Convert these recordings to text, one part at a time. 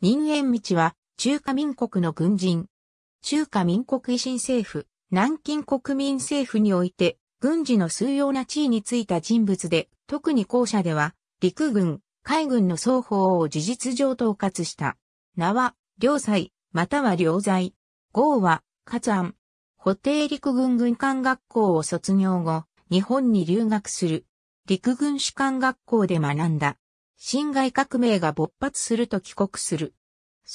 人間道は、中華民国の軍人。中華民国維新政府、南京国民政府において、軍事の重要な地位についた人物で、特に後者では、陸軍、海軍の双方を事実上統括した。名は、領祭、または領罪。号は、活安。補定陸軍軍官学校を卒業後、日本に留学する。陸軍士官学校で学んだ。辛亥革命が勃発すると帰国する。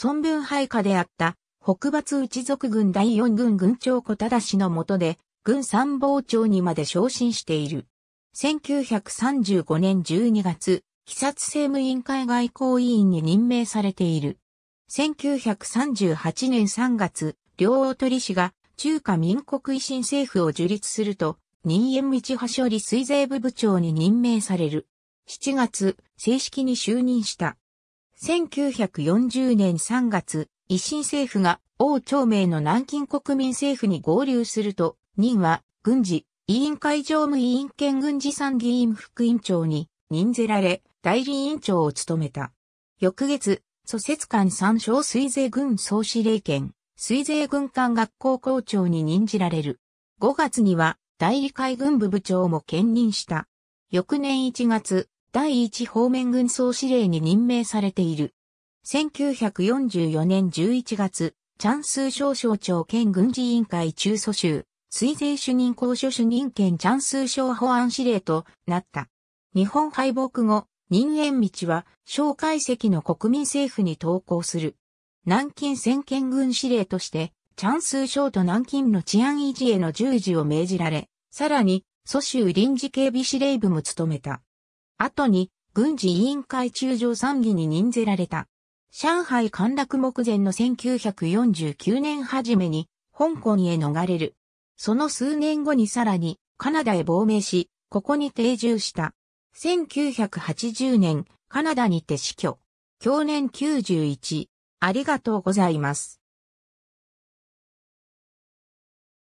孫文配下であった北伐内族軍第四軍軍長小忠の下で、軍参謀長にまで昇進している。1935年12月、鬼殺政務委員会外交委員に任命されている。1938年3月、両大鳥氏が中華民国維新政府を樹立すると、任延道派処理水税部部長に任命される。7月、正式に就任した。1940年3月、維新政府が王朝明の南京国民政府に合流すると、任は軍事委員会常務委員兼軍事参議院副委員長に任ぜられ、代理委員長を務めた。翌月、蘇節官参照水税軍総司令権、水税軍艦学校校長に任じられる。5月には代理海軍部部長も兼任した。翌年1月、第一方面軍総司令に任命されている。1944年11月、チャンスー省省長兼軍事委員会中蘇州、水税主任公署主任兼チャンスー省保安司令となった。日本敗北後、任縁道は、蒋介析の国民政府に投降する。南京先見軍司令として、チャンスー省と南京の治安維持への従事を命じられ、さらに、蘇州臨時警備司令部も務めた。後に軍事委員会中上参議に任ぜられた。上海陥落目前の1949年初めに香港へ逃れる。その数年後にさらにカナダへ亡命し、ここに定住した。1980年、カナダにて死去。去年91。ありがとうございます。